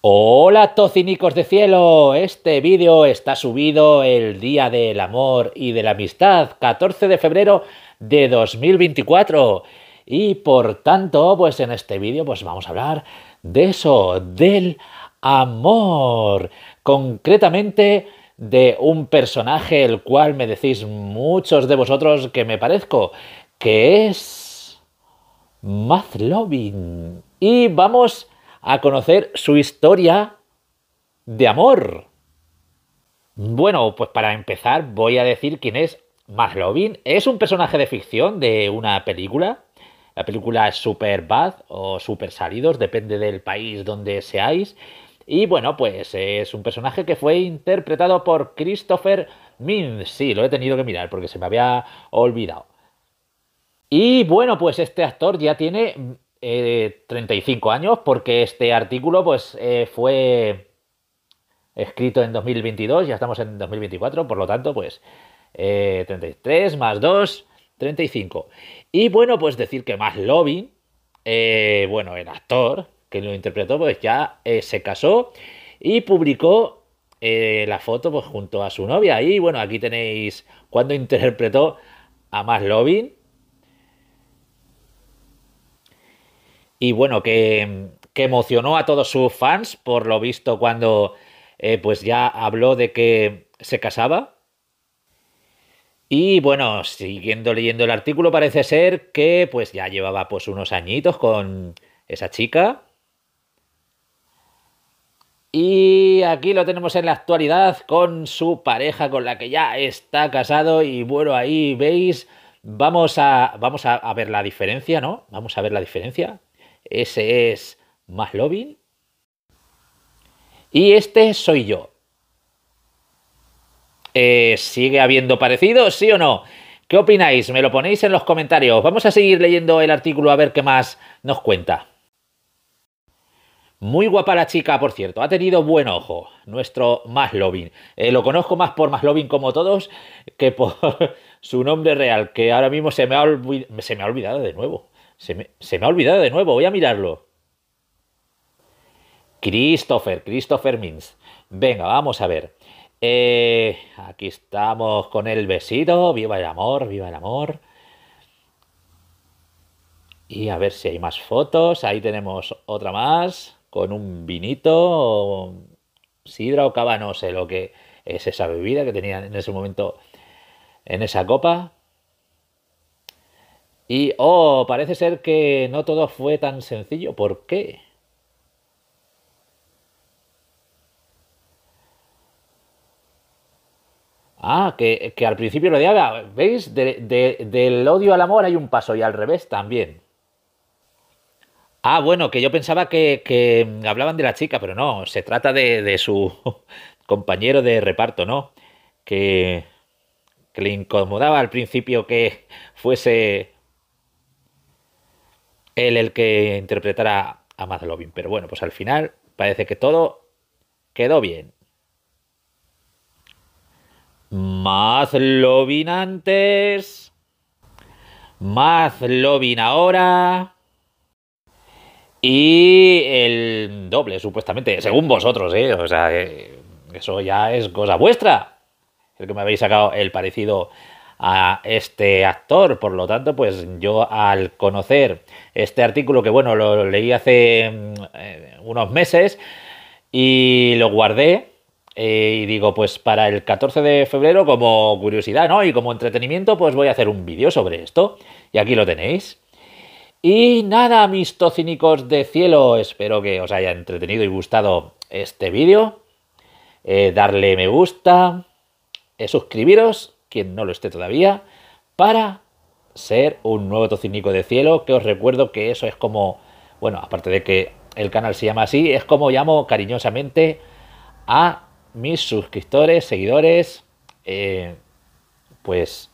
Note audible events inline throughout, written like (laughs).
Hola tocinicos de cielo, este vídeo está subido el Día del Amor y de la Amistad, 14 de febrero de 2024. Y por tanto, pues en este vídeo pues vamos a hablar de eso, del amor. Concretamente de un personaje el cual me decís muchos de vosotros que me parezco, que es Mazlovin. Y vamos a conocer su historia de amor. Bueno, pues para empezar voy a decir quién es Maslovin. Es un personaje de ficción de una película. La película es Super Bad o Super Salidos, depende del país donde seáis. Y bueno, pues es un personaje que fue interpretado por Christopher Mintz. Sí, lo he tenido que mirar porque se me había olvidado. Y bueno, pues este actor ya tiene 35 eh, años, porque este artículo pues eh, fue escrito en 2022, ya estamos en 2024, por lo tanto pues 33 eh, más 2, 35. Y bueno, pues decir que más Lobby, bueno, el actor que lo interpretó pues ya se casó y publicó la foto pues junto a su novia. Y bueno, aquí tenéis cuando interpretó a más Lovin y bueno, que, emocionó a todos sus fans, por lo visto, cuando eh, pues ya habló de que se casaba. Y bueno, siguiendo leyendo el artículo, parece ser que pues ya llevaba pues unos añitos con esa chica. Y aquí lo tenemos en la actualidad con su pareja con la que ya está casado. Y bueno, ahí veis, vamos a, vamos a ver la diferencia, ¿no? Vamos a ver la diferencia. Ese es Maslovin. Y este soy yo. Eh, ¿Sigue habiendo parecido, sí o no? ¿Qué opináis? Me lo ponéis en los comentarios. Vamos a seguir leyendo el artículo a ver qué más nos cuenta. Muy guapa la chica, por cierto. Ha tenido buen ojo, nuestro Maslovin. Eh, lo conozco más por Maslovin como todos que por (laughs) su nombre real, que ahora mismo se se me ha olvidado de nuevo. Se me, ha olvidado de nuevo, voy a mirarlo. Christopher, Christopher Mintz. Venga, vamos a ver. Eh, aquí estamos con el besito. Viva el amor, viva el amor. Y a ver si hay más fotos. Ahí tenemos otra más con un vinito, sidra o cava, no sé eh, lo que es esa bebida que tenía en ese momento en esa copa. Y, oh, parece ser que no todo fue tan sencillo. ¿Por qué? Ah, que, al principio lo haga. ¿Veis? del odio al amor hay un paso y al revés también. Ah, bueno, que yo pensaba que, hablaban de la chica, pero no, se trata de, de su (laughs) compañero de reparto, ¿no? Que, que le incomodaba al principio que fuese él el que interpretara a Mazlovin. Pero bueno, pues al final parece que todo quedó bien. Mazlovin antes. Mazlovin ahora. Y el doble, supuestamente, según vosotros, ¿eh? O sea, eh, eso ya es cosa vuestra. El que me habéis sacado el parecido a este actor. Por lo tanto, pues yo al conocer este artículo, que bueno, lo leí hace mm, eh, unos meses y lo guardé, eh, y digo, pues para el 14 de febrero, como curiosidad, Y como entretenimiento, pues voy a hacer un vídeo sobre esto. Y aquí lo tenéis. Y nada, mis tocínicos de cielo, espero que os haya entretenido y gustado este vídeo. Eh, darle me gusta, suscribiros quien no lo esté todavía, para ser un nuevo tocinico de cielo, que os recuerdo que eso es como, bueno, aparte de que el canal se llama así, es como llamo cariñosamente a mis suscriptores, seguidores, eh, pues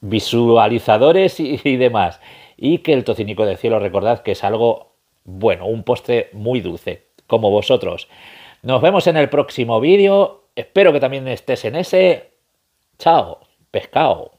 visualizadores y, demás. Y que el tocinico de cielo, recordad que es algo bueno, un postre muy dulce, como vosotros. Nos vemos en el próximo vídeo. Espero que también estés en ese. Chao, pescado.